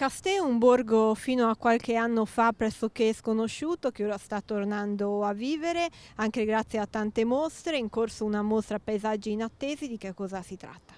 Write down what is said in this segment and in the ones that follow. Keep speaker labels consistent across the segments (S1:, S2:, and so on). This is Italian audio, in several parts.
S1: Castè è un borgo fino a qualche anno fa pressoché sconosciuto che ora sta tornando a vivere anche grazie a tante mostre, in corso una mostra paesaggi inattesi, di che cosa si tratta?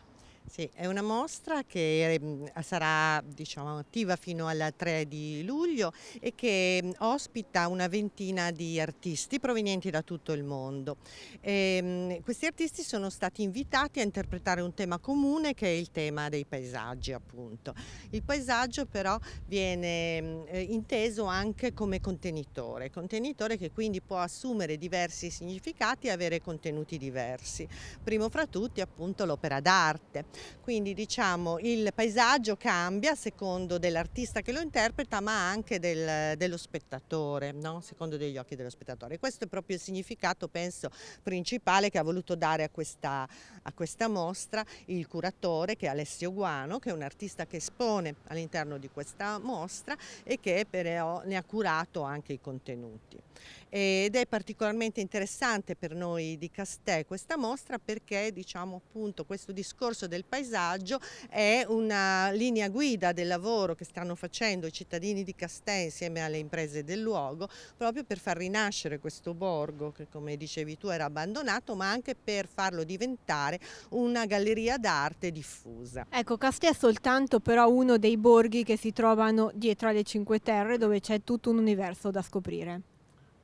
S2: Sì, è una mostra che ehm, sarà diciamo, attiva fino al 3 di luglio e che mm, ospita una ventina di artisti provenienti da tutto il mondo. E, ehm, questi artisti sono stati invitati a interpretare un tema comune che è il tema dei paesaggi appunto. Il paesaggio però viene mm, eh, inteso anche come contenitore, contenitore che quindi può assumere diversi significati e avere contenuti diversi. Primo fra tutti appunto l'opera d'arte quindi diciamo il paesaggio cambia secondo dell'artista che lo interpreta ma anche del, dello spettatore, no? secondo degli occhi dello spettatore. Questo è proprio il significato, penso, principale che ha voluto dare a questa, a questa mostra il curatore che è Alessio Guano, che è un artista che espone all'interno di questa mostra e che però ne ha curato anche i contenuti ed è particolarmente interessante per noi di Castè questa mostra perché diciamo appunto questo discorso del paesaggio è una linea guida del lavoro che stanno facendo i cittadini di Castè insieme alle imprese del luogo proprio per far rinascere questo borgo che come dicevi tu era abbandonato ma anche per farlo diventare
S1: una galleria d'arte diffusa. Ecco Castè è soltanto però uno dei borghi che si trovano dietro alle Cinque Terre dove c'è tutto un universo da scoprire.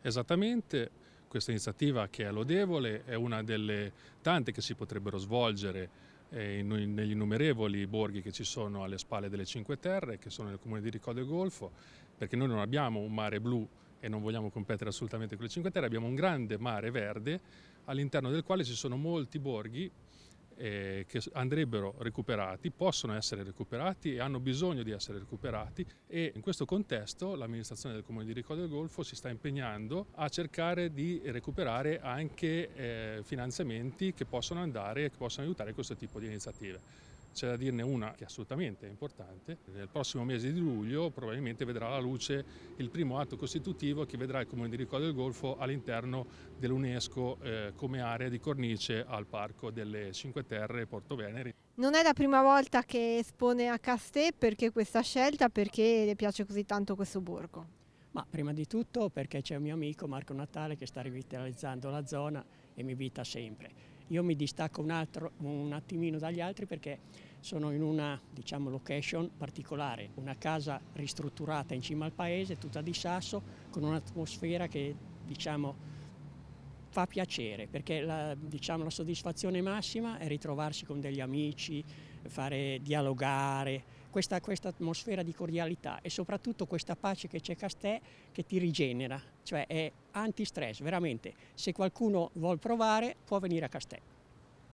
S3: Esattamente, questa iniziativa che è lodevole è una delle tante che si potrebbero svolgere eh, negli innumerevoli borghi che ci sono alle spalle delle Cinque Terre, che sono nel comune di Ricodo del Golfo, perché noi non abbiamo un mare blu e non vogliamo competere assolutamente con le Cinque Terre, abbiamo un grande mare verde all'interno del quale ci sono molti borghi eh, che andrebbero recuperati, possono essere recuperati e hanno bisogno di essere recuperati e in questo contesto l'amministrazione del Comune di Ricò del Golfo si sta impegnando a cercare di recuperare anche eh, finanziamenti che possono andare e che possono aiutare questo tipo di iniziative. C'è da dirne una che assolutamente è importante. Nel prossimo mese di luglio probabilmente vedrà la luce il primo atto costitutivo che vedrà il Comune di Ricoda del Golfo all'interno dell'UNESCO eh, come area di cornice al Parco delle Cinque Terre Porto Venere.
S1: Non è la prima volta che espone a Castè perché questa scelta, perché le piace così tanto questo borgo?
S3: Ma prima di
S4: tutto perché c'è un mio amico Marco Natale che sta rivitalizzando la zona e mi invita sempre io mi distacco un, altro, un attimino dagli altri perché sono in una diciamo, location particolare, una casa ristrutturata in cima al paese, tutta di sasso, con un'atmosfera che diciamo, fa piacere perché la, diciamo, la soddisfazione massima è ritrovarsi con degli amici, fare dialogare, questa, questa atmosfera di cordialità e soprattutto questa pace che c'è a Castè che ti rigenera, cioè è antistress, veramente. Se qualcuno vuole provare può venire a Castè.